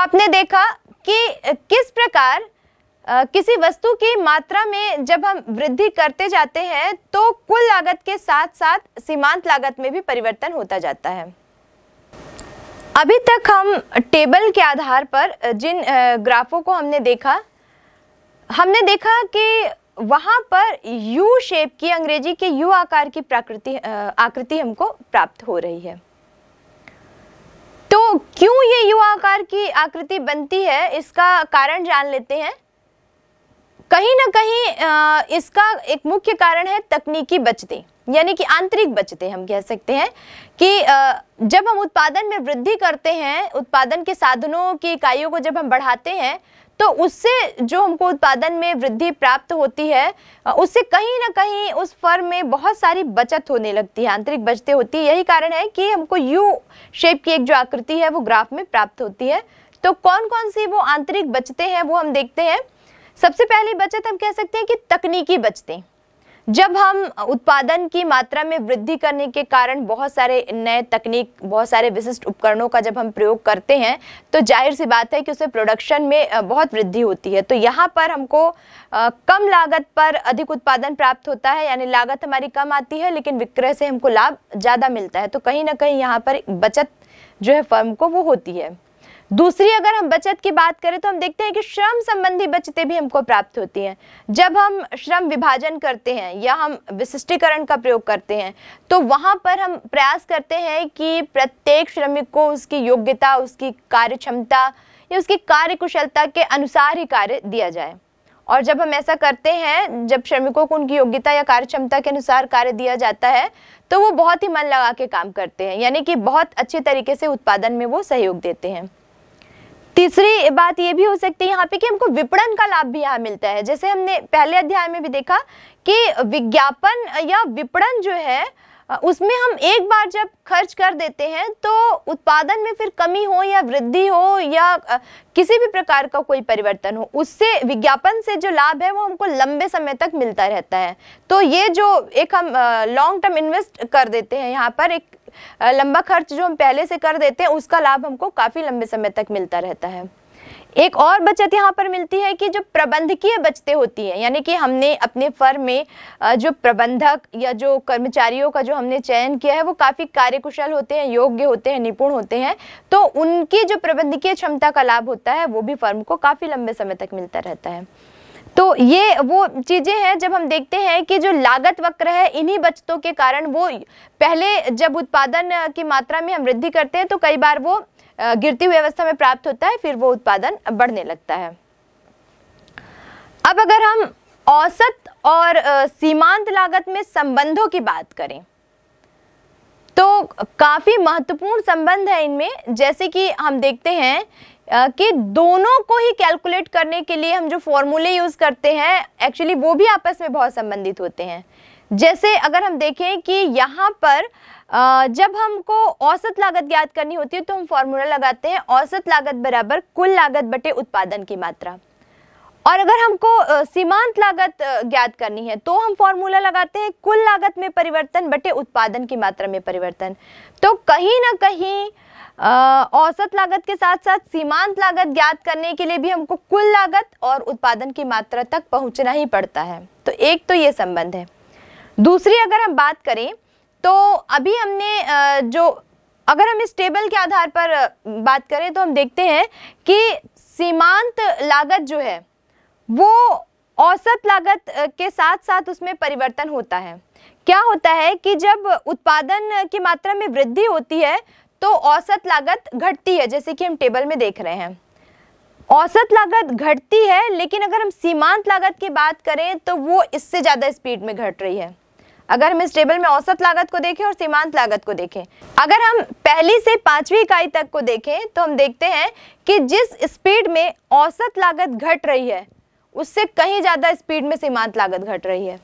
आपने देखा कि किस प्रकार किसी वस्तु की मात्रा में जब हम वृद्धि करते जाते हैं तो कुल लागत के साथ साथ सीमांत लागत में भी परिवर्तन होता जाता है अभी तक हम टेबल के आधार पर जिन ग्राफों को हमने देखा हमने देखा कि वहाँ पर यू शेप की अंग्रेजी के यू आकार की प्रकृति आकृति हमको प्राप्त हो रही है तो क्यों ये युवाकार आकार की आकृति बनती है इसका कारण जान लेते हैं कहीं ना कहीं इसका एक मुख्य कारण है तकनीकी बचते यानी कि आंतरिक बचते हम कह सकते हैं कि जब हम उत्पादन में वृद्धि करते हैं उत्पादन के साधनों की इकाइयों को जब हम बढ़ाते हैं तो उससे जो हमको उत्पादन में वृद्धि प्राप्त होती है उससे कहीं ना कहीं उस फर्म में बहुत सारी बचत होने लगती है आंतरिक बचतें होती है यही कारण है कि हमको यू शेप की एक जो आकृति है वो ग्राफ में प्राप्त होती है तो कौन कौन सी वो आंतरिक बचतें हैं वो हम देखते हैं सबसे पहली बचत हम कह सकते हैं कि तकनीकी बचतें जब हम उत्पादन की मात्रा में वृद्धि करने के कारण बहुत सारे नए तकनीक बहुत सारे विशिष्ट उपकरणों का जब हम प्रयोग करते हैं तो जाहिर सी बात है कि उससे प्रोडक्शन में बहुत वृद्धि होती है तो यहाँ पर हमको कम लागत पर अधिक उत्पादन प्राप्त होता है यानी लागत हमारी कम आती है लेकिन विक्रय से हमको लाभ ज़्यादा मिलता है तो कहीं ना कहीं यहाँ पर बचत जो है फर्म को वो होती है दूसरी अगर हम बचत की बात करें तो हम देखते हैं कि श्रम संबंधी बचतें भी हमको प्राप्त होती हैं जब हम श्रम विभाजन करते हैं या हम विशिष्टीकरण का प्रयोग करते हैं तो वहाँ पर हम प्रयास करते हैं कि प्रत्येक श्रमिक को उसकी योग्यता उसकी कार्य क्षमता या उसकी कार्य कुशलता के अनुसार ही कार्य दिया जाए और जब हम ऐसा करते हैं जब श्रमिकों को उनकी योग्यता या कार्य क्षमता के अनुसार कार्य दिया जाता है तो वो बहुत ही मन लगा के काम करते हैं यानी कि बहुत अच्छे तरीके से उत्पादन में वो सहयोग देते हैं तीसरी बात ये भी हो सकती है यहाँ पे कि हमको विपणन का लाभ भी यहाँ मिलता है जैसे हमने पहले अध्याय में भी देखा कि विज्ञापन या विपणन जो है उसमें हम एक बार जब खर्च कर देते हैं तो उत्पादन में फिर कमी हो या वृद्धि हो या किसी भी प्रकार का कोई परिवर्तन हो उससे विज्ञापन से जो लाभ है वो हमको लंबे समय तक मिलता रहता है तो ये जो एक हम लॉन्ग टर्म इन्वेस्ट कर देते हैं यहाँ पर एक लंबा खर्च जो हम पहले से कर देते हैं उसका लाभ हमको काफ़ी लंबे समय तक मिलता रहता है एक और बचत यहाँ पर मिलती है कि जो प्रबंधकीय बचतें होती हैं यानी कि हमने अपने फर्म में जो प्रबंधक या जो कर्मचारियों का जो हमने चयन किया है वो काफ़ी कार्यकुशल होते हैं योग्य होते हैं निपुण होते हैं तो उनकी जो प्रबंधकीय क्षमता का लाभ होता है वो भी फर्म को काफ़ी लंबे समय तक मिलता रहता है तो ये वो चीज़ें हैं जब हम देखते हैं कि जो लागत वक्र है इन्हीं बचतों के कारण वो पहले जब उत्पादन की मात्रा में हम वृद्धि करते हैं तो कई बार वो गिरती हुई अवस्था में प्राप्त होता है फिर वो उत्पादन बढ़ने लगता है अब अगर हम औसत और सीमांत लागत में संबंधों की बात करें तो काफ़ी महत्वपूर्ण संबंध है इनमें जैसे कि हम देखते हैं कि दोनों को ही कैलकुलेट करने के लिए हम जो फॉर्मूले यूज़ करते हैं एक्चुअली वो भी आपस में बहुत संबंधित होते हैं जैसे अगर हम देखें कि यहाँ पर जब हमको औसत लागत ज्ञात करनी होती है तो हम फॉर्मूला लगाते हैं औसत लागत बराबर कुल लागत बटे उत्पादन की मात्रा और अगर हमको सीमांत लागत ज्ञात करनी है तो हम फॉर्मूला लगाते हैं कुल लागत में परिवर्तन बटे उत्पादन की मात्रा में परिवर्तन तो कहीं ना कहीं औसत लागत के साथ साथ सीमांत लागत ज्ञात करने के लिए भी हमको कुल लागत और उत्पादन की मात्रा तक पहुंचना ही पड़ता है तो एक तो ये संबंध है दूसरी अगर हम बात करें तो अभी हमने जो अगर हम इस टेबल के आधार पर बात करें तो हम देखते हैं कि सीमांत लागत जो है वो औसत लागत के साथ साथ उसमें परिवर्तन होता है क्या होता है कि जब उत्पादन की मात्रा में वृद्धि होती है तो औसत लागत घटती है जैसे कि हम टेबल में देख रहे हैं औसत लागत घटती है लेकिन अगर हम सीमांत लागत की बात करें तो वो इससे ज़्यादा स्पीड में घट रही है अगर हम इस टेबल में औसत लागत को देखें और सीमांत लागत को देखें अगर हम पहली से पांचवी इकाई तक को देखें तो हम देखते हैं कि जिस स्पीड में औसत लागत घट रही है उससे कहीं ज़्यादा स्पीड में सीमांत लागत घट रही है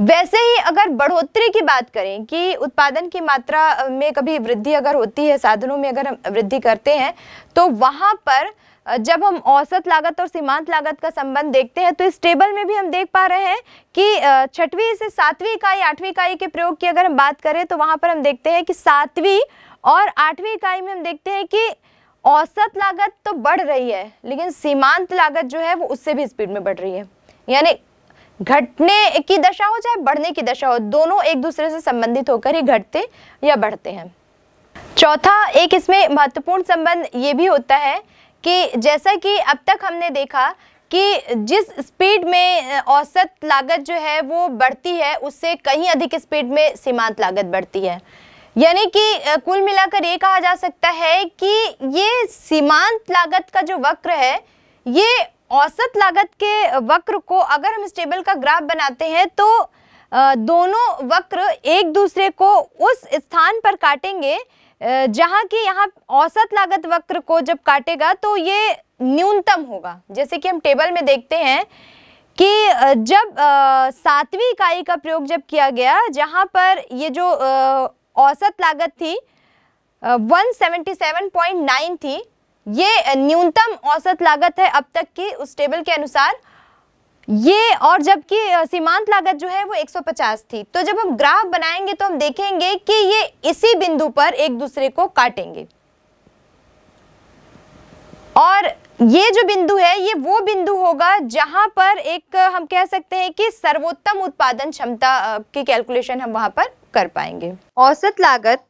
वैसे ही अगर बढ़ोतरी की बात करें कि उत्पादन की मात्रा में कभी वृद्धि अगर होती है साधनों में अगर हम वृद्धि करते हैं तो वहाँ पर जब हम औसत लागत और सीमांत लागत का संबंध देखते हैं तो इस टेबल में भी हम देख पा रहे हैं कि छठवीं से सातवीं इकाई आठवीं इकाई के प्रयोग की अगर हम बात करें तो वहाँ पर हम देखते हैं कि सातवीं और आठवीं इकाई में हम देखते हैं कि औसत लागत तो बढ़ रही है लेकिन सीमांत लागत जो है वो उससे भी स्पीड में बढ़ रही है यानी घटने की दशा हो चाहे बढ़ने की दशा हो दोनों एक दूसरे से संबंधित होकर ही घटते या बढ़ते हैं चौथा एक इसमें महत्वपूर्ण संबंध ये भी होता है कि जैसा कि अब तक हमने देखा कि जिस स्पीड में औसत लागत जो है वो बढ़ती है उससे कहीं अधिक स्पीड में सीमांत लागत बढ़ती है यानी कि कुल मिलाकर ये कहा जा सकता है कि ये सीमांत लागत का जो वक्र है ये औसत लागत के वक्र को अगर हम इस टेबल का ग्राफ बनाते हैं तो दोनों वक्र एक दूसरे को उस स्थान पर काटेंगे जहाँ की यहाँ औसत लागत वक्र को जब काटेगा तो ये न्यूनतम होगा जैसे कि हम टेबल में देखते हैं कि जब सातवीं इकाई का प्रयोग जब किया गया जहाँ पर ये जो औसत लागत थी 177.9 थी ये न्यूनतम औसत लागत है अब तक की उस टेबल के अनुसार ये और जबकि सीमांत लागत जो है वो 150 थी तो जब हम ग्राफ बनाएंगे तो हम देखेंगे कि ये इसी बिंदु पर एक दूसरे को काटेंगे और ये जो बिंदु है ये वो बिंदु होगा जहां पर एक हम कह सकते हैं कि सर्वोत्तम उत्पादन क्षमता की कैलकुलेशन हम वहां पर कर पाएंगे औसत लागत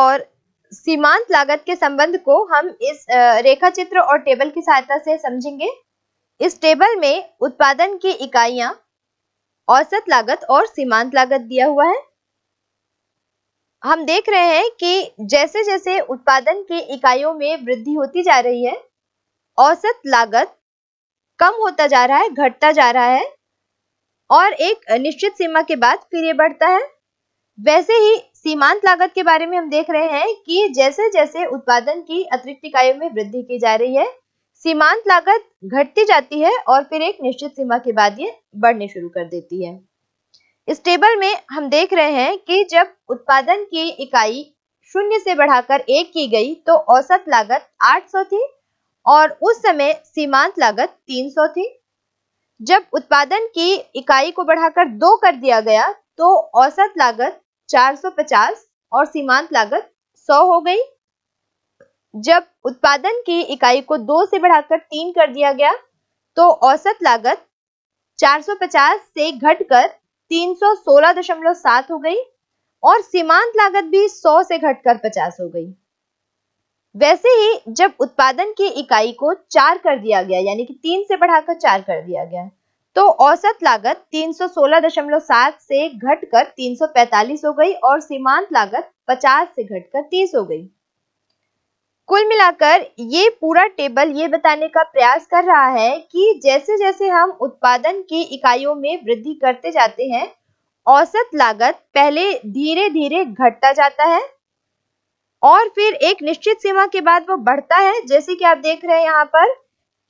और सीमांत लागत के संबंध को हम इस रेखा चित्र और टेबल की सहायता से समझेंगे इस टेबल में उत्पादन की इकाइयां औसत लागत और सीमांत लागत दिया हुआ है हम देख रहे हैं कि जैसे जैसे उत्पादन की इकाइयों में वृद्धि होती जा रही है औसत लागत कम होता जा रहा है घटता जा रहा है और एक निश्चित सीमा के बाद फिर ये बढ़ता है वैसे ही सीमांत लागत के बारे में हम देख रहे हैं कि जैसे जैसे उत्पादन की अतिरिक्त इकाइयों में वृद्धि की जा रही है सीमांत लागत घटती जाती है और फिर एक निश्चित सीमा के बाद ये बढ़ने शुरू कर देती है इस टेबल में हम देख रहे हैं कि जब उत्पादन की इकाई शून्य से बढ़ाकर एक की गई तो औसत लागत 800 थी और उस समय सीमांत लागत 300 थी जब उत्पादन की इकाई को बढ़ाकर दो कर दिया गया तो औसत लागत 450 और सीमांत लागत 100 हो गई जब उत्पादन की इकाई को दो से बढ़ाकर तीन कर दिया गया तो औसत लागत 450 से घटकर 316.7 हो गई और सीमांत लागत भी 100 से घटकर 50 हो गई वैसे ही जब उत्पादन की इकाई को चार कर दिया गया यानी कि तीन से बढ़ाकर चार कर दिया गया तो औसत लागत 316.7 से घटकर 345 हो गई और सीमांत लागत 50 से घटकर 30 हो गई कुल मिलाकर ये पूरा टेबल ये बताने का प्रयास कर रहा है कि जैसे जैसे हम उत्पादन की इकाइयों में वृद्धि करते जाते हैं औसत लागत पहले धीरे धीरे घटता जाता है और फिर एक निश्चित सीमा के बाद वो बढ़ता है जैसे कि आप देख रहे हैं यहाँ पर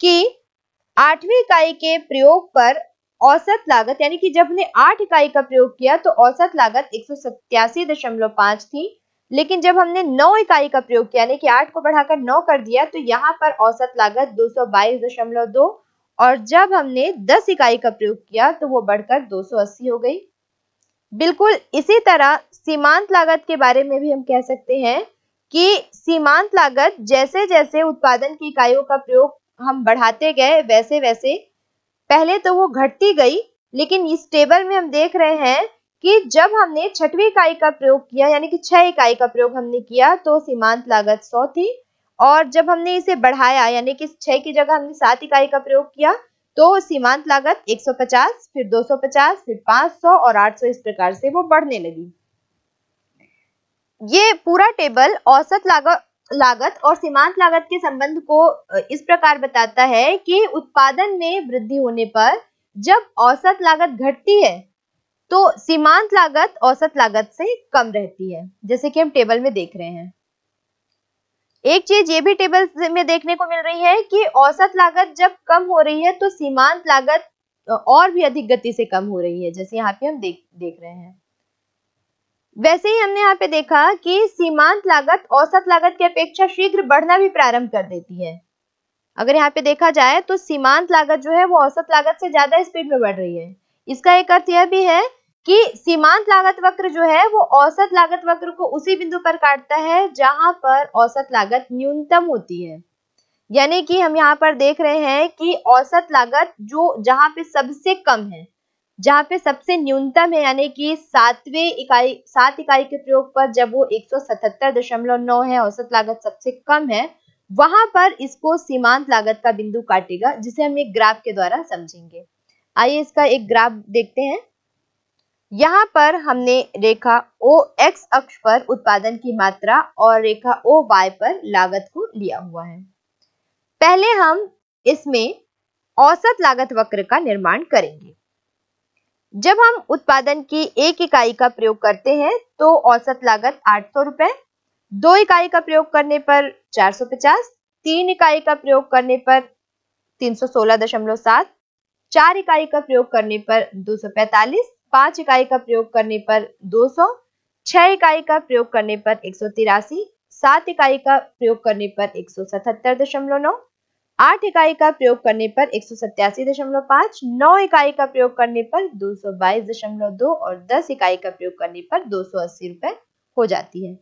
कि आठवीं इकाई के प्रयोग पर औसत लागत यानी कि जब हमने आठ इकाई का प्रयोग किया तो औसत लागत एक थी लेकिन जब हमने नौ इकाई का प्रयोग किया यानी कि आठ को बढ़ाकर नौ कर दिया तो यहाँ पर औसत लागत 222.2 और जब हमने दस इकाई का प्रयोग किया तो वो बढ़कर 280 हो गई बिल्कुल इसी तरह सीमांत लागत के बारे में भी हम कह सकते हैं कि सीमांत लागत जैसे जैसे उत्पादन की इकाइयों का प्रयोग हम बढ़ाते गए वैसे वैसे पहले तो वो घटती गई लेकिन इस टेबल में हम देख रहे हैं कि जब हमने छठवीं इकाई का प्रयोग किया यानी कि छह इकाई का प्रयोग हमने किया तो सीमांत लागत सौ थी और जब हमने इसे बढ़ाया यानी कि छह की जगह हमने सात इकाई का प्रयोग किया तो सीमांत लागत 150 फिर 250 फिर 500 और 800 इस प्रकार से वो बढ़ने लगी ये पूरा टेबल औसत लागत लागत और सीमांत लागत के संबंध को इस प्रकार बताता है कि उत्पादन में वृद्धि होने पर जब औसत लागत घटती है तो सीमांत लागत औसत लागत से कम रहती है जैसे कि हम टेबल में देख रहे हैं एक चीज ये भी टेबल में देखने को मिल रही है कि औसत लागत जब कम हो रही है तो सीमांत लागत और भी अधिक गति से कम हो रही है जैसे यहाँ पे हम देख देख रहे हैं वैसे ही हमने यहाँ पे देखा कि सीमांत लागत औसत लागत की अपेक्षा शीघ्र बढ़ना भी प्रारंभ कर देती है अगर यहाँ पे देखा जाए तो सीमांत लागत जो है वो औसत लागत से ज्यादा स्पीड में बढ़ रही है इसका एक अर्थ यह भी है कि सीमांत लागत वक्र जो है वो औसत लागत वक्र को उसी बिंदु पर काटता है जहां पर औसत लागत न्यूनतम होती है यानी कि हम यहाँ पर देख रहे हैं कि औसत लागत जो जहां पे सबसे कम है जहां पे सबसे न्यूनतम है यानी कि सातवें इकाई सात इकाई के प्रयोग पर जब वो 177.9 है औसत लागत सबसे कम है वहां पर इसको सीमांत लागत का बिंदु काटेगा जिसे हम एक ग्राफ के द्वारा समझेंगे आइए इसका एक ग्राफ देखते हैं यहाँ पर हमने रेखा ओ एक्स अक्ष पर उत्पादन की मात्रा और रेखा ओ वाई पर लागत को लिया हुआ है पहले हम इसमें औसत लागत वक्र का निर्माण करेंगे जब हम उत्पादन की एक इकाई का प्रयोग करते हैं तो औसत लागत आठ सौ रुपए दो इकाई का प्रयोग करने पर चार सौ पचास तीन इकाई का प्रयोग करने पर तीन सौ सोलह दशमलव सात चार इकाई का प्रयोग करने पर दो सौ पैतालीस पांच इकाई का प्रयोग करने पर दो सौ छह इकाई का प्रयोग करने पर एक सौ तिरासी सात इकाई का प्रयोग करने पर एक सौ सतहत्तर दशमलव नौ आठ इकाई का प्रयोग करने पर एक दशमलव पांच नौ इकाई का प्रयोग करने पर दो सौ बाईस दशमलव दो और दस इकाई का प्रयोग करने पर दो सौ अस्सी रुपए हो जाती है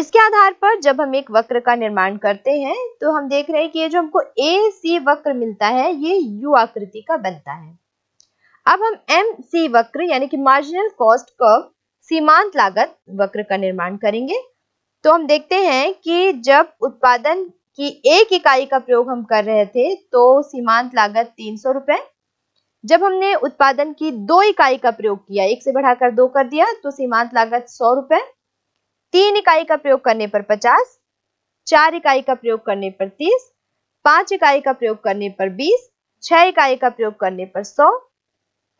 इसके आधार पर जब हम एक वक्र का निर्माण करते हैं तो हम देख रहे हैं कि ये जो हमको ए सी वक्र मिलता है ये यू आकृति का बनता है अब हम एम सी वक्र यानी कि मार्जिनल कॉस्ट कर्व सीमांत लागत वक्र का निर्माण करेंगे तो हम देखते हैं कि जब उत्पादन कि एक इकाई का प्रयोग हम कर रहे थे तो सीमांत लागत तीन सौ रुपए जब हमने उत्पादन की दो इकाई का प्रयोग किया एक से बढ़ाकर दो कर दिया तो सीमांत लागत सौ रुपए तीन इकाई का प्रयोग करने पर पचास चार इकाई का प्रयोग करने पर तीस पांच इकाई का प्रयोग करने पर बीस छह इकाई का प्रयोग करने पर सौ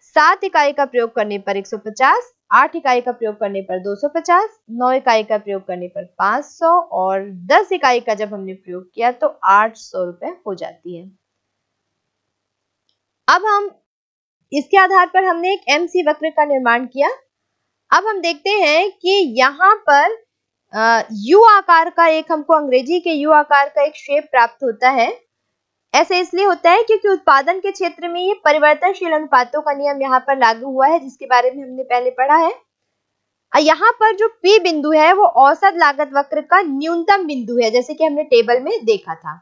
सात इकाई का प्रयोग करने पर एक सौ पचास आठ इकाई का प्रयोग करने पर 250, नौ इकाई का प्रयोग करने पर 500 और 10 इकाई का जब हमने प्रयोग किया तो आठ सौ रुपए हो जाती है अब हम इसके आधार पर हमने एक एमसी वक्र का निर्माण किया अब हम देखते हैं कि यहाँ पर यू आकार का एक हमको अंग्रेजी के यू आकार का एक शेप प्राप्त होता है ऐसे इसलिए होता है क्योंकि उत्पादन के क्षेत्र में ये परिवर्तनशील अनुपातों का नियम यहाँ पर लागू हुआ है जिसके बारे में हमने पहले पढ़ा है यहाँ पर जो पी बिंदु है वो औसत लागत वक्र का न्यूनतम बिंदु है जैसे कि हमने टेबल में देखा था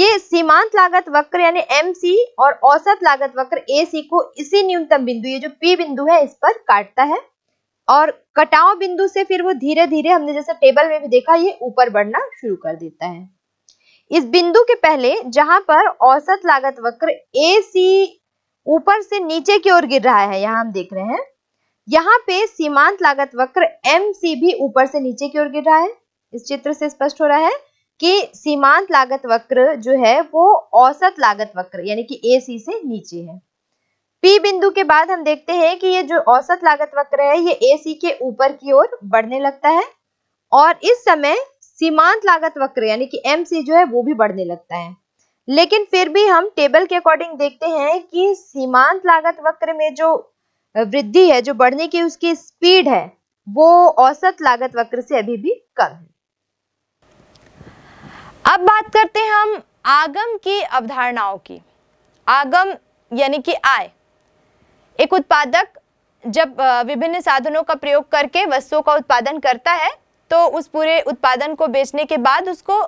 ये सीमांत लागत वक्र यानी एम सी और औसत लागत वक्र ए सी को इसी न्यूनतम बिंदु ये जो पी बिंदु है इस पर काटता है और कटाव बिंदु से फिर वो धीरे धीरे हमने जैसे टेबल में भी देखा ये ऊपर बढ़ना शुरू कर देता है इस बिंदु के पहले जहां पर औसत लागत वक्र ए सी ऊपर से नीचे की ओर गिर रहा है यहाँ हम देख रहे हैं यहाँ पे सीमांत लागत वक्र एम सी भी ऊपर से नीचे की ओर गिर रहा है इस चित्र से स्पष्ट हो रहा है कि सीमांत लागत वक्र जो है वो औसत लागत वक्र यानी कि ए सी से नीचे है पी बिंदु के बाद हम देखते हैं कि ये जो औसत लागत वक्र है ये ए सी के ऊपर की ओर बढ़ने लगता है और इस समय सीमांत लागत वक्र यानी कि एम जो है वो भी बढ़ने लगता है लेकिन फिर भी हम टेबल के अकॉर्डिंग देखते हैं कि सीमांत लागत वक्र में जो वृद्धि है जो बढ़ने की उसकी स्पीड है वो औसत लागत वक्र से अभी भी कम है अब बात करते हैं हम आगम की अवधारणाओं की आगम यानी कि आय एक उत्पादक जब विभिन्न साधनों का प्रयोग करके वस्तुओं का उत्पादन करता है तो उस पूरे उत्पादन को बेचने के बाद उसको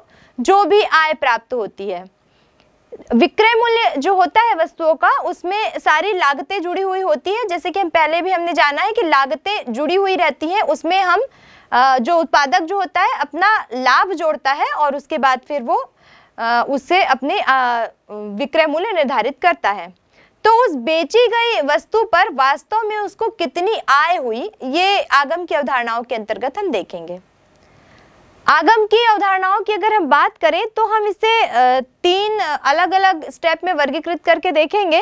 जो भी आय प्राप्त होती है विक्रय मूल्य जो होता है वस्तुओं का उसमें सारी लागतें जुड़ी हुई होती है जैसे कि हम पहले भी हमने जाना है कि लागतें जुड़ी हुई रहती हैं उसमें हम जो उत्पादक जो होता है अपना लाभ जोड़ता है और उसके बाद फिर वो उससे अपने विक्रय मूल्य निर्धारित करता है तो उस बेची गई वस्तु पर वास्तव में उसको कितनी आय हुई ये आगम की अवधारणाओं के अंतर्गत हम देखेंगे आगम की अवधारणाओं की अगर हम बात करें तो हम इसे तीन अलग अलग स्टेप में वर्गीकृत करके देखेंगे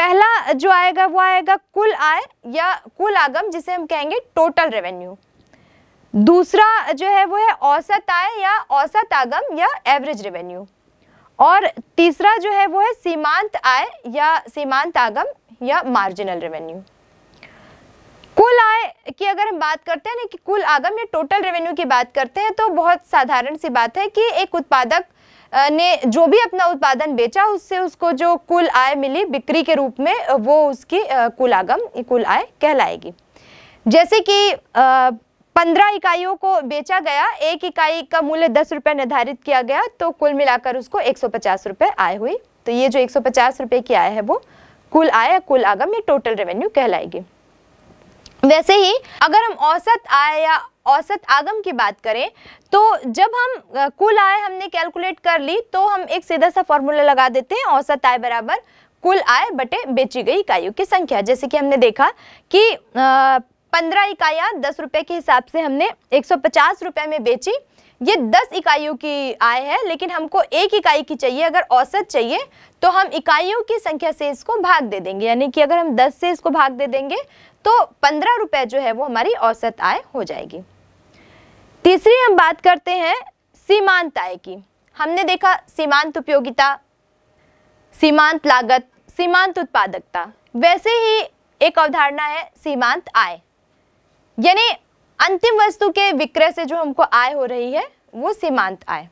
पहला जो आएगा वो आएगा कुल आय या कुल आगम जिसे हम कहेंगे टोटल रेवेन्यू दूसरा जो है वो है औसत आय या औसत आगम या एवरेज रेवेन्यू और तीसरा जो है वो है सीमांत आय या सीमांत आगम या मार्जिनल रेवेन्यू कुल आय की अगर हम बात करते हैं ना कि कुल आगम या टोटल रेवेन्यू की बात करते हैं तो बहुत साधारण सी बात है कि एक उत्पादक ने जो भी अपना उत्पादन बेचा उससे उसको जो कुल आय मिली बिक्री के रूप में वो उसकी कुल आगम कुल आय कहलाएगी जैसे कि पंद्रह इकाइयों को बेचा गया एक इकाई का मूल्य दस रुपये निर्धारित किया गया तो कुल मिलाकर उसको एक सौ पचास आय हुई तो ये जो एक सौ पचास की आय है वो कुल आय कुल आगम या टोटल रेवेन्यू कहलाएगी वैसे ही अगर हम औसत आय या औसत आगम की बात करें तो जब हम कुल आय हमने कैलकुलेट कर ली तो हम एक सीधा सा फॉर्मूला लगा देते हैं औसत आय बराबर कुल आय बटे बेची गई इकाइयों की संख्या जैसे कि हमने देखा कि पंद्रह इकाइयाँ दस रुपये के हिसाब से हमने एक सौ पचास रुपये में बेची ये दस इकाइयों की आय है लेकिन हमको एक इकाई की चाहिए अगर औसत चाहिए तो हम इकाइयों की संख्या से इसको भाग दे देंगे यानी कि अगर हम दस से इसको भाग दे देंगे तो पंद्रह रुपये जो है वो हमारी औसत आय हो जाएगी तीसरी हम बात करते हैं सीमांत आय की हमने देखा सीमांत उपयोगिता सीमांत लागत सीमांत उत्पादकता वैसे ही एक अवधारणा है सीमांत आय यानी अंतिम वस्तु के विक्रय से जो हमको आय हो रही है वो सीमांत आय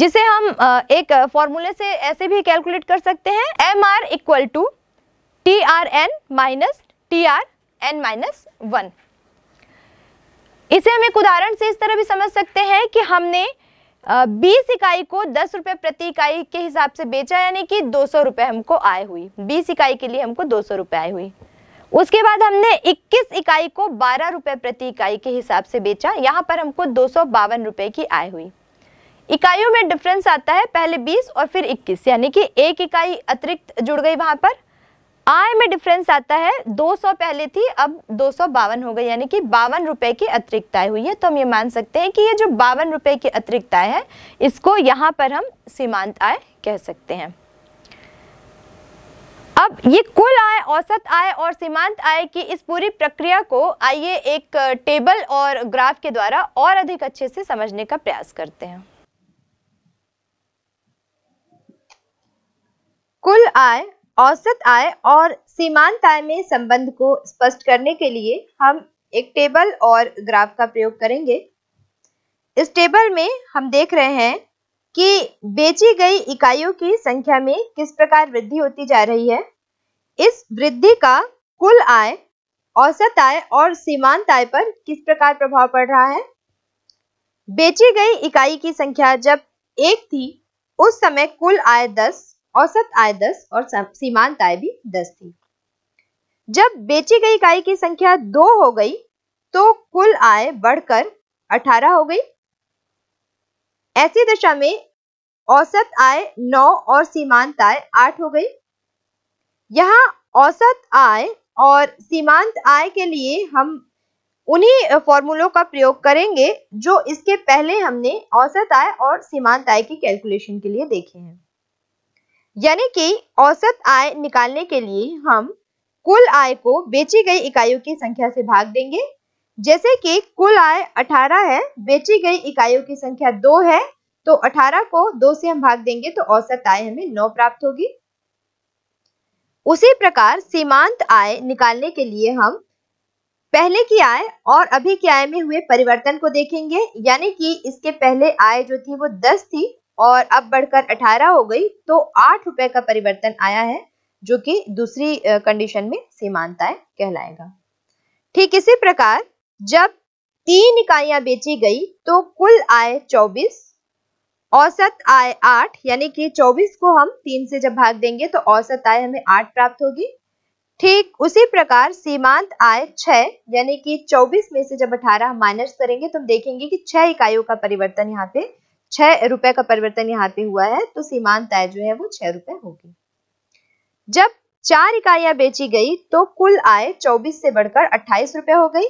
जिसे हम एक फॉर्मूले से ऐसे भी कैलकुलेट कर सकते हैं M R equal to T R N minus T R N minus one इसे हम एक उदाहरण से इस तरह भी समझ सकते हैं कि हमने बीस इकाई को दस रुपये प्रति इकाई के हिसाब से बेचा यानी कि दो सौ रुपये हमको आय हुई बीस इकाई के लिए हमको दो सौ रुपए आय हुई उसके बाद हमने 21 इकाई को बारह रुपये प्रति इकाई के हिसाब से बेचा यहाँ पर हमको दो सौ बावन रुपए की आय हुई इकाइयों में डिफरेंस आता है पहले 20 और फिर 21 यानी कि एक इकाई अतिरिक्त जुड़ गई वहाँ पर आय में डिफरेंस आता है 200 पहले थी अब दो हो गई यानी कि बावन रुपए की अतिरिक्त आय हुई है तो हम ये मान सकते हैं कि ये जो बावन रुपये की अतिरिक्त आय है इसको यहाँ पर हम सीमांत आय कह सकते हैं अब ये कुल आय औसत आय और सीमांत आय की इस पूरी प्रक्रिया को आइए एक टेबल और ग्राफ के द्वारा और अधिक अच्छे से समझने का प्रयास करते हैं कुल आय औसत आय और सीमांत आय में संबंध को स्पष्ट करने के लिए हम एक टेबल और ग्राफ का प्रयोग करेंगे इस टेबल में हम देख रहे हैं कि बेची गई इकाइयों की संख्या में किस प्रकार वृद्धि होती जा रही है इस वृद्धि का कुल आय औसत आय और सीमांत आय पर किस प्रकार प्रभाव पड़ रहा है बेची गई इकाई की संख्या जब एक थी उस समय कुल आय दस औसत आय 10 और सीमांत आय भी 10 थी जब बेची गई इकाई की संख्या दो हो गई तो कुल आय बढ़कर 18 हो गई ऐसी दशा में औसत आय 9 और सीमांत आय 8 हो गई यहाँ औसत आय और सीमांत आय के लिए हम उन्हीं फॉर्मूलों का प्रयोग करेंगे जो इसके पहले हमने औसत आय और सीमांत आय की कैलकुलेशन के लिए देखे हैं यानी कि औसत आय निकालने के लिए हम कुल आय को बेची गई इकाइयों की संख्या से भाग देंगे जैसे कि कुल आय 18 है बेची गई इकाइयों की संख्या दो है तो 18 को दो से हम भाग देंगे तो औसत आय हमें नौ प्राप्त होगी उसी प्रकार सीमांत आय निकालने के लिए हम पहले की आय और अभी की आय में हुए परिवर्तन को देखेंगे यानी कि इसके पहले आय जो थी वो 10 थी और अब बढ़कर अठारह हो गई तो आठ रुपए का परिवर्तन आया है जो कि दूसरी कंडीशन में सीमांताएं कहलाएगा ठीक इसी प्रकार जब तीन इकाइयां बेची गई तो कुल आय 24 औसत आय 8 यानी कि 24 को हम तीन से जब भाग देंगे तो औसत आय हमें 8 प्राप्त होगी ठीक उसी प्रकार सीमांत आय 6 यानी कि 24 में से जब 18 माइनस करेंगे तो हम देखेंगे कि 6 इकाइयों का परिवर्तन यहाँ पे छह रुपए का परिवर्तन यहाँ पे हुआ है तो सीमांत आय जो है वो छह रुपए होगी जब चार इकाइयां बेची गई तो कुल आय 24 से बढ़कर अट्ठाईस रुपए हो गई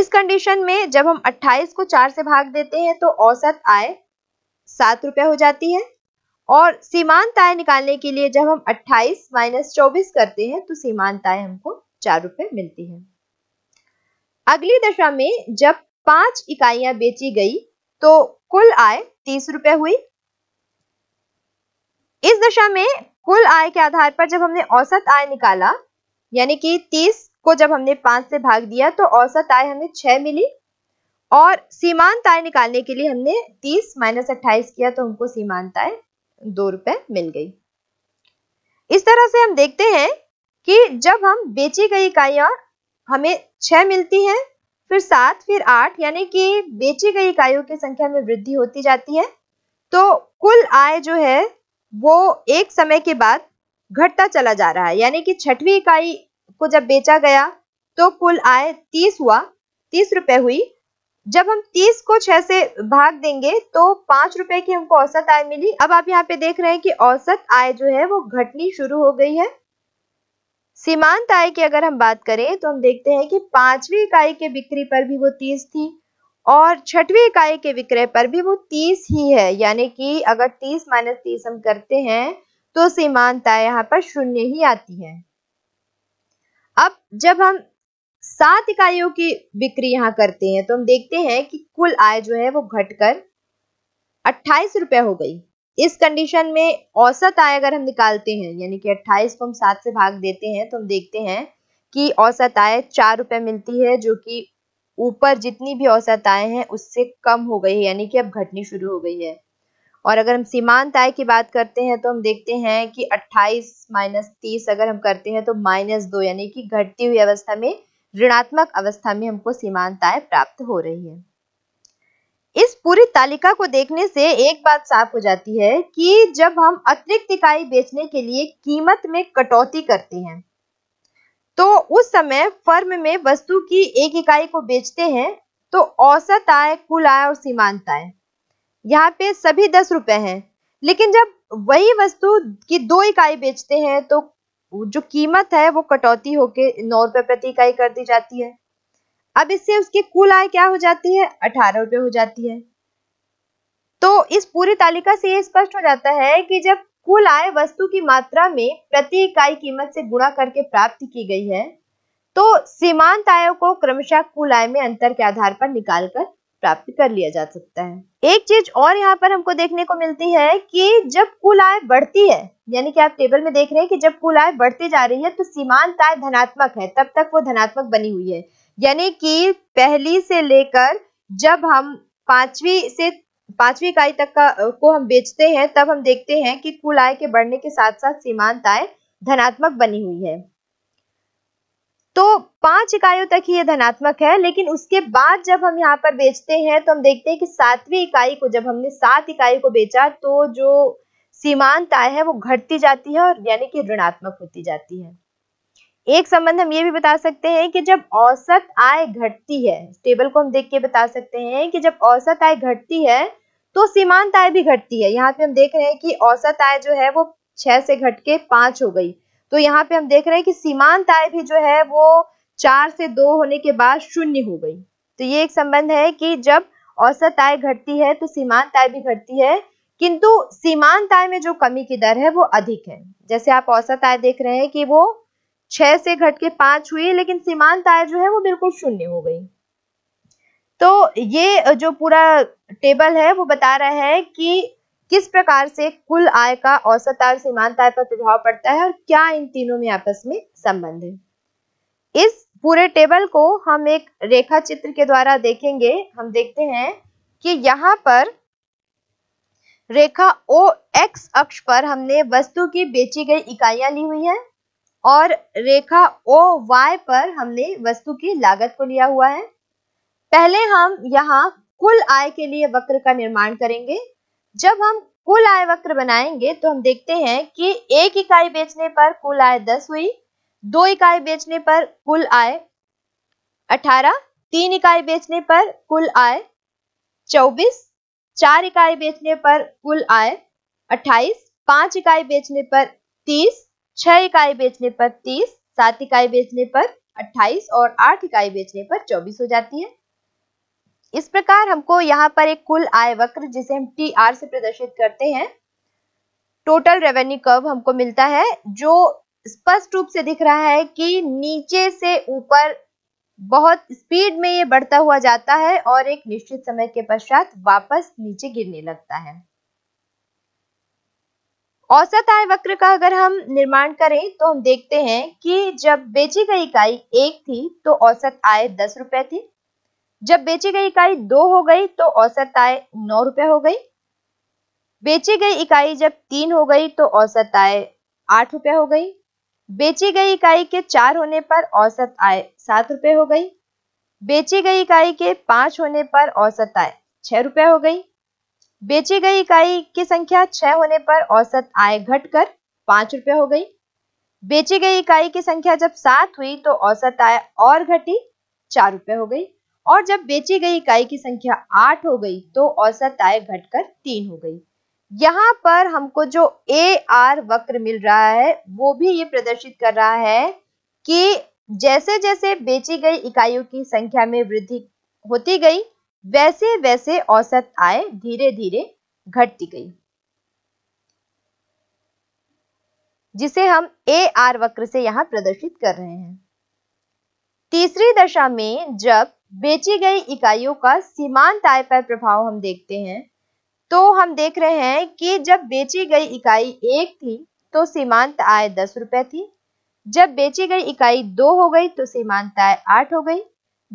इस कंडीशन में जब हम 28 को चार से भाग देते हैं तो औसत आय सात रुपए हो जाती है और सीमांत आय निकालने के लिए जब हम 28 माइनस चौबीस करते हैं तो सीमांत आय हमको चार रुपए मिलती है अगली दशा में जब पांच इकाइयां बेची गई तो कुल आय तीस रुपए हुई इस दशा में कुल आय के आधार पर जब हमने औसत आय निकाला यानी कि तीस को जब हमने पांच से भाग दिया तो औसत आय हमें छह मिली और सीमांत आय निकालने के लिए हमने तीस माइनस अट्ठाईस किया तो हमको सीमांत आय दो रुपए मिल गई इस तरह से हम देखते हैं कि जब हम बेची गई इकाइया हमें छह मिलती हैं फिर सात फिर आठ यानी कि बेची गई इकाइयों की संख्या में वृद्धि होती जाती है तो कुल आय जो है वो एक समय के बाद घटता चला जा रहा है यानी कि छठवीं इकाई को जब बेचा गया तो कुल आय तीस हुआ तीस रुपए हुई जब हम तीस को छह से भाग देंगे तो पांच रुपए की हमको औसत आय मिली अब आप यहाँ पे देख रहे हैं कि औसत आय जो है वो घटनी शुरू हो गई है सीमांत आय की अगर हम बात करें तो हम देखते हैं कि पांचवी इकाई के बिक्री पर भी वो तीस थी और छठवी इकाई के विक्रय पर भी वो तीस ही है यानी कि अगर तीस माइनस तीस हम करते हैं तो सीमांत आय यहाँ पर शून्य ही आती है अब जब हम सात इकाइयों की बिक्री यहाँ करते हैं तो हम देखते हैं कि कुल आय जो है वो घटकर अट्ठाईस रुपये हो गई इस कंडीशन में औसत आय अगर हम निकालते हैं यानी कि अट्ठाईस को हम सात से भाग देते हैं तो हम देखते हैं कि औसत आय चार रुपए मिलती है जो कि ऊपर जितनी भी औसत आय है उससे कम हो गई है यानी कि अब घटनी शुरू हो गई है और अगर हम सीमांत आय की बात करते हैं तो हम देखते हैं कि 28 माइनस तीस अगर हम करते हैं तो माइनस दो यानी कि घटती हुई अवस्था में ऋणात्मक अवस्था में हमको सीमांत आय प्राप्त हो रही है इस पूरी तालिका को देखने से एक बात साफ हो जाती है कि जब हम अतिरिक्त इकाई बेचने के लिए कीमत में कटौती करते हैं तो उस समय फर्म में वस्तु की एक इकाई को बेचते हैं तो औसत आय कुल आय और सीमांत आय यहाँ पे सभी दस रुपए हैं लेकिन जब वही वस्तु की दो इकाई बेचते हैं तो जो कीमत है वो कटौती होके नौ रुपए प्रति इकाई कर दी जाती है अब इससे उसकी कुल आय क्या हो जाती है अठारह रुपये हो जाती है तो इस पूरी तालिका से यह स्पष्ट हो जाता है कि जब कुल आय वस्तु की मात्रा में प्रति इकाई कीमत से गुणा करके प्राप्त की गई है तो सीमांत आय को क्रमशः कुल आय में अंतर के आधार पर निकालकर प्राप्त कर लिया जा सकता है एक चीज और यहाँ पर हमको देखने को मिलती है कि जब कुल आय बढ़ती है यानी कि आप टेबल में देख रहे हैं कि जब कुल आय बढ़ती जा रही है तो सीमांत आय धनात्मक है तब तक वो धनात्मक बनी हुई है यानी कि पहली से लेकर जब हम पांचवी से पांचवी इकाई तक का को हम बेचते हैं तब हम देखते हैं कि कुल आय के बढ़ने के साथ साथ सीमांत आय धनात्मक बनी हुई है तो पांच इकाइयों तक ही ये धनात्मक है लेकिन उसके बाद जब हम यहाँ पर बेचते हैं तो हम देखते हैं कि सातवीं इकाई को जब हमने सात इकाई को बेचा तो जो सीमांत आय है वो घटती जाती है और यानी कि ऋणात्मक होती जाती है एक संबंध हम ये भी बता सकते हैं कि जब औसत आय घटती है टेबल को हम देख के बता सकते हैं कि जब औसत आय घटती है तो सीमांत आय भी घटती है यहाँ पे हम देख रहे हैं कि औसत आय जो है वो छह से घट के पांच हो गई तो यहाँ पे हम देख रहे हैं कि सीमांत आय भी जो है वो चार से दो होने के बाद शून्य हो गई तो ये एक संबंध है कि जब औसत आय घटती है तो सीमांत आय भी घटती है किंतु सीमांत आय में जो कमी की दर है वो अधिक है जैसे आप औसत आय देख रहे हैं कि वो छह से घट के पांच हुई लेकिन सीमांत आय जो है वो बिल्कुल शून्य हो गई तो ये जो पूरा टेबल है वो बता रहा है कि किस प्रकार से कुल आय का औसत आय सीमांत आय पर प्रभाव पड़ता है और क्या इन तीनों में आपस में संबंध है इस पूरे टेबल को हम एक रेखा चित्र के द्वारा देखेंगे हम देखते हैं कि यहाँ पर रेखा ओ एक्स अक्ष पर हमने वस्तु की बेची गई इकाइयां ली हुई है और रेखा ओ वाई पर हमने वस्तु की लागत को लिया हुआ है पहले हम यहाँ कुल आय के लिए वक्र का निर्माण करेंगे जब हम कुल आय वक्र बनाएंगे तो हम देखते हैं कि एक इकाई बेचने पर कुल आय दस हुई दो इकाई बेचने पर कुल आय अठारह तीन इकाई बेचने पर कुल आय चौबीस चार इकाई बेचने पर कुल आय अट्ठाईस पांच इकाई बेचने पर तीस छह इकाई बेचने पर तीस सात इकाई बेचने पर अट्ठाईस और आठ इकाई बेचने पर चौबीस हो जाती है इस प्रकार हमको यहाँ पर एक कुल आय वक्र जिसे हम टी आर से प्रदर्शित करते हैं टोटल रेवेन्यू कर्व हमको मिलता है जो स्पष्ट रूप से दिख रहा है कि नीचे से ऊपर बहुत स्पीड में ये बढ़ता हुआ जाता है और एक निश्चित समय के पश्चात वापस नीचे गिरने लगता है औसत आय वक्र का अगर हम निर्माण करें तो हम देखते हैं कि जब बेची गई इकाई एक थी तो औसत आय दस रुपए थी जब बेची गई इकाई दो हो गई तो औसत आय नौ रुपए हो गई बेची गई इकाई जब तीन हो गई तो औसत आय आठ रुपए हो गई बेची गई इकाई के चार होने पर औसत आय सात रुपए हो गई बेची गई इकाई के पांच होने पर औसत आय छह रुपए हो गई बेची गई इकाई की संख्या छह होने पर औसत आय घटकर पांच रुपए हो गई बेची गई इकाई की संख्या जब सात हुई तो औसत आय और घटी चार रुपए हो गई और जब बेची गई इकाई की संख्या आठ हो गई तो औसत आय घटकर तीन हो गई यहाँ पर हमको जो ए आर वक्र मिल रहा है वो भी ये प्रदर्शित कर रहा है कि जैसे जैसे बेची गई इकाइयों की संख्या में वृद्धि होती गई वैसे वैसे औसत आय धीरे धीरे घटती गई जिसे हम ए आर वक्र से यहाँ प्रदर्शित कर रहे हैं तीसरी दशा में जब बेची गई इकाइयों का सीमांत आय पर प्रभाव हम देखते हैं तो हम देख रहे हैं कि जब बेची गई इकाई एक थी तो सीमांत आय दस रुपए थी जब बेची गई इकाई दो हो गई तो सीमांत आय आठ हो गई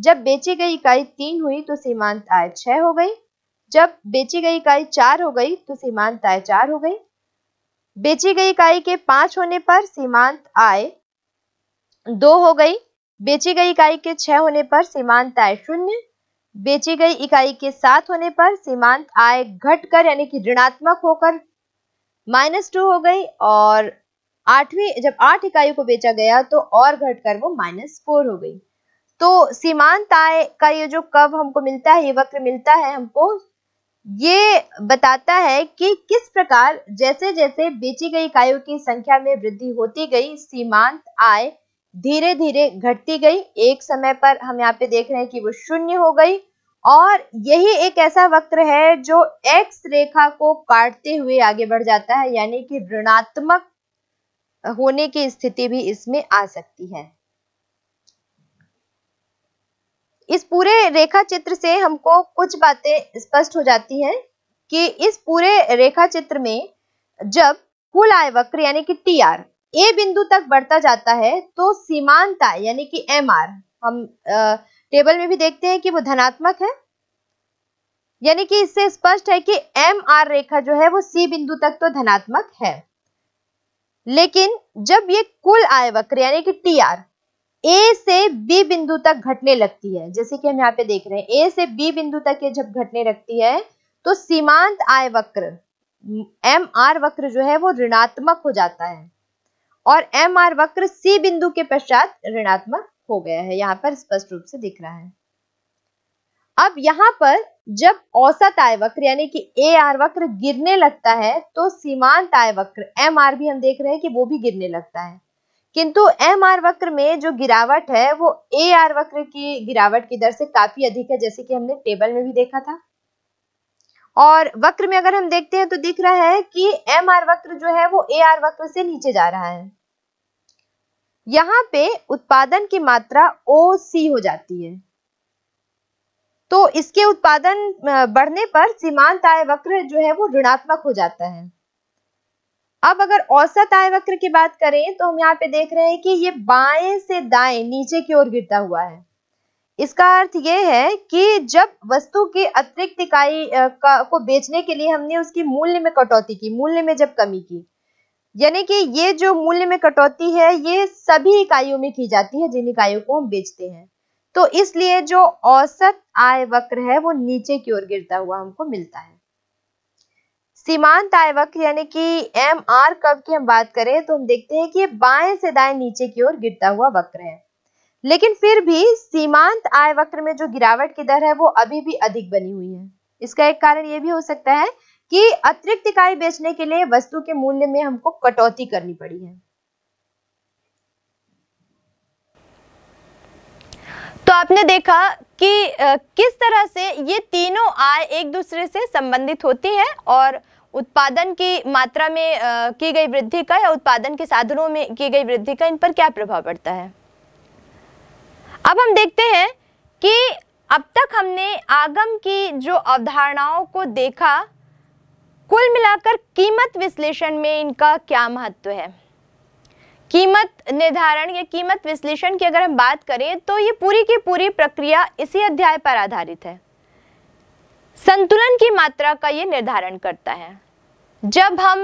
जब बेची गई इकाई तीन हुई तो सीमांत आय छह हो गई जब बेची गई इकाई चार हो गई तो सीमांत आय चार हो गई बेची गई इकाई के पांच होने पर सीमांत आय दो हो गई बेची गई इकाई के छह होने पर सीमांत आय शून्य बेची गई इकाई के सात होने पर सीमांत आय घटकर यानी कि ऋणात्मक होकर माइनस टू हो गई और आठवीं जब आठ इकाइयों को बेचा गया तो और घटकर वो माइनस फोर हो गई तो सीमांत आय का ये जो कव हमको मिलता है ये वक्र मिलता है हमको ये बताता है कि किस प्रकार जैसे जैसे बेची गई इकाइयों की संख्या में वृद्धि होती गई सीमांत आय धीरे धीरे घटती गई एक समय पर हम यहाँ पे देख रहे हैं कि वो शून्य हो गई और यही एक ऐसा वक्र है जो एक्स रेखा को काटते हुए आगे बढ़ जाता है यानी कि ऋणात्मक होने की स्थिति भी इसमें आ सकती है इस पूरे रेखा चित्र से हमको कुछ बातें स्पष्ट हो जाती हैं कि इस पूरे रेखा चित्र में जब कुल आय वक्र यानी कि टी आर ए बिंदु तक बढ़ता जाता है तो सीमांत आय यानी कि एम आर हम आ, टेबल में भी देखते हैं कि वो धनात्मक है यानी कि इससे स्पष्ट है कि एम आर रेखा जो है वो सी बिंदु तक तो धनात्मक है लेकिन जब ये कुल आय वक्र यानी कि टी आर ए से बी बिंदु तक घटने लगती है जैसे कि हम यहाँ पे देख रहे हैं ए से बी बिंदु तक ये जब घटने लगती है तो सीमांत आय वक्र एम आर वक्र जो है वो ऋणात्मक हो जाता है और एम आर वक्र सी बिंदु के पश्चात ऋणात्मक हो गया है यहाँ पर स्पष्ट रूप से दिख रहा है अब यहाँ पर जब औसत आय वक्र यानी कि ए आर वक्र गिरने लगता है तो सीमांत आय वक्र एम आर भी हम देख रहे हैं कि वो भी गिरने लगता है किंतु एम आर वक्र में जो गिरावट है वो ए आर वक्र की गिरावट की दर से काफी अधिक है जैसे कि हमने टेबल में भी देखा था और वक्र में अगर हम देखते हैं तो दिख रहा है कि एम आर वक्र जो है वो ए आर वक्र से नीचे जा रहा है यहाँ पे उत्पादन की मात्रा ओ सी हो जाती है तो इसके उत्पादन बढ़ने पर सीमांत आय वक्र जो है वो ऋणात्मक हो जाता है अब अगर औसत आय वक्र की बात करें तो हम यहाँ पे देख रहे हैं कि ये बाएं से दाएं नीचे की ओर गिरता हुआ है इसका अर्थ ये है कि जब वस्तु की अतिरिक्त इकाई को बेचने के लिए हमने उसकी मूल्य में कटौती की मूल्य में जब कमी की यानी कि ये जो मूल्य में कटौती है ये सभी इकाइयों में की जाती है जिन इकाइयों को हम बेचते हैं तो इसलिए जो औसत आय वक्र है वो नीचे की ओर गिरता हुआ हमको मिलता है सीमांत आय वक्र यानी कि एम आर कव की हम बात करें तो हम देखते हैं कि बाएं से दाएं नीचे की ओर गिरता हुआ वक्र है लेकिन फिर भी सीमांत आय वक्र में जो गिरावट की दर है वो अभी भी अधिक बनी हुई है इसका एक कारण ये भी हो सकता है कि अतिरिक्त इकाई बेचने के लिए वस्तु के मूल्य में हमको कटौती करनी पड़ी है तो आपने देखा कि किस तरह से ये तीनों आय एक दूसरे से संबंधित होती है और उत्पादन की मात्रा में की गई वृद्धि का या उत्पादन के साधनों में की गई वृद्धि का इन पर क्या प्रभाव पड़ता है अब हम देखते हैं कि अब तक हमने आगम की जो अवधारणाओं को देखा कुल मिलाकर कीमत विश्लेषण में इनका क्या महत्व है कीमत निर्धारण या कीमत विश्लेषण की अगर हम बात करें तो ये पूरी की पूरी प्रक्रिया इसी अध्याय पर आधारित है संतुलन की मात्रा का ये निर्धारण करता है जब हम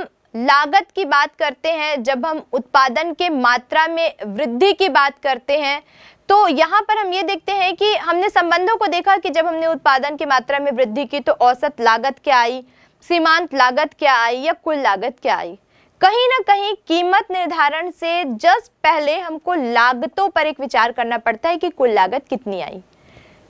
लागत की बात करते हैं जब हम उत्पादन के मात्रा में वृद्धि की बात करते हैं तो यहाँ पर हम ये देखते हैं कि हमने संबंधों को देखा कि जब हमने उत्पादन की मात्रा में वृद्धि की तो औसत लागत क्या आई सीमांत लागत क्या आई या कुल लागत क्या आई कहीं ना कहीं कीमत निर्धारण से जस्ट पहले हमको लागतों पर एक विचार करना पड़ता है कि कुल लागत कितनी आई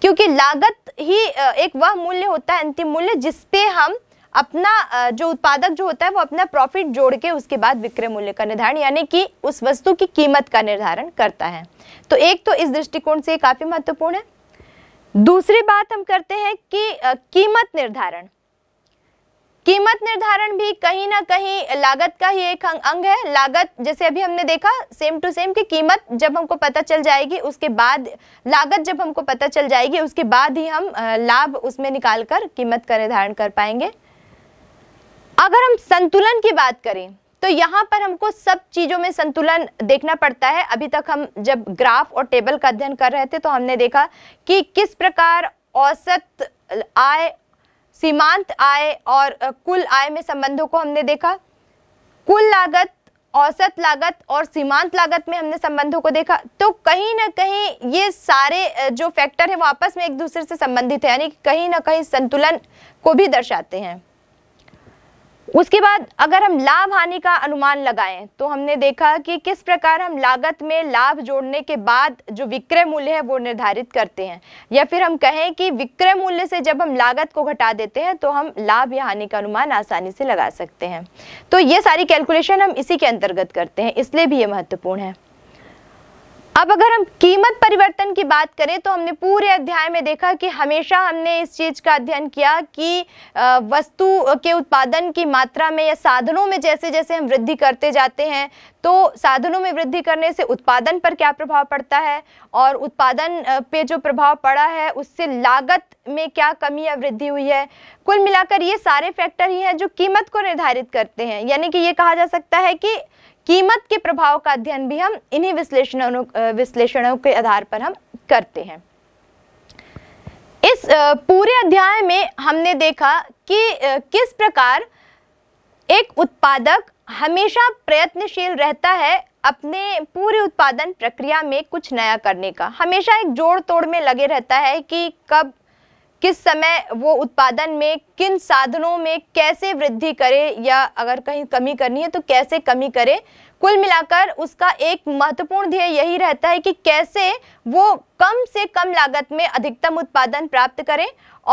क्योंकि लागत ही एक वह मूल्य होता है अंतिम मूल्य जिसपे हम अपना जो उत्पादक जो होता है वो अपना प्रॉफिट जोड़ के उसके बाद विक्रय मूल्य का निर्धारण यानी कि उस वस्तु की कीमत का निर्धारण करता है तो एक तो इस दृष्टिकोण से काफ़ी महत्वपूर्ण है दूसरी बात हम करते हैं कि कीमत निर्धारण कीमत निर्धारण भी कहीं ना कहीं लागत का ही एक अंग है लागत जैसे अभी हमने देखा सेम टू सेम की कीमत जब हमको पता चल जाएगी उसके बाद लागत जब हमको पता चल जाएगी उसके बाद ही हम लाभ उसमें निकाल कर कीमत का निर्धारण कर पाएंगे अगर हम संतुलन की बात करें तो यहाँ पर हमको सब चीज़ों में संतुलन देखना पड़ता है अभी तक हम जब ग्राफ और टेबल का अध्ययन कर रहे थे तो हमने देखा कि किस प्रकार औसत आय सीमांत आय और कुल आय में संबंधों को हमने देखा कुल लागत औसत लागत और सीमांत लागत में हमने संबंधों को देखा तो कहीं ना कहीं ये सारे जो फैक्टर हैं वो आपस में एक दूसरे से संबंधित है यानी कि कहीं ना कहीं संतुलन को भी दर्शाते हैं उसके बाद अगर हम लाभ हानि का अनुमान लगाएं तो हमने देखा कि किस प्रकार हम लागत में लाभ जोड़ने के बाद जो विक्रय मूल्य है वो निर्धारित करते हैं या फिर हम कहें कि विक्रय मूल्य से जब हम लागत को घटा देते हैं तो हम लाभ या हानि का अनुमान आसानी से लगा सकते हैं तो ये सारी कैलकुलेशन हम इसी के अंतर्गत करते हैं इसलिए भी ये महत्वपूर्ण है अब अगर हम कीमत परिवर्तन की बात करें तो हमने पूरे अध्याय में देखा कि हमेशा हमने इस चीज़ का अध्ययन किया कि वस्तु के उत्पादन की मात्रा में या साधनों में जैसे जैसे हम वृद्धि करते जाते हैं तो साधनों में वृद्धि करने से उत्पादन पर क्या प्रभाव पड़ता है और उत्पादन पे जो प्रभाव पड़ा है उससे लागत में क्या कमी या वृद्धि हुई है कुल मिलाकर ये सारे फैक्टर ही हैं जो कीमत को निर्धारित करते हैं यानी कि ये कहा जा सकता है कि कीमत के प्रभाव का अध्ययन भी हम इन्हीं विश्लेषणों विश्लेषणों के आधार पर हम करते हैं इस पूरे अध्याय में हमने देखा कि किस प्रकार एक उत्पादक हमेशा प्रयत्नशील रहता है अपने पूरे उत्पादन प्रक्रिया में कुछ नया करने का हमेशा एक जोड़ तोड़ में लगे रहता है कि कब किस समय वो उत्पादन में किन साधनों में कैसे वृद्धि करे या अगर कहीं कमी करनी है तो कैसे कमी करे कुल मिलाकर उसका एक महत्वपूर्ण ध्येय यही रहता है कि कैसे वो कम से कम लागत में अधिकतम उत्पादन प्राप्त करें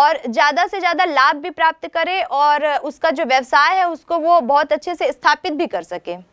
और ज़्यादा से ज़्यादा लाभ भी प्राप्त करें और उसका जो व्यवसाय है उसको वो बहुत अच्छे से स्थापित भी कर सकें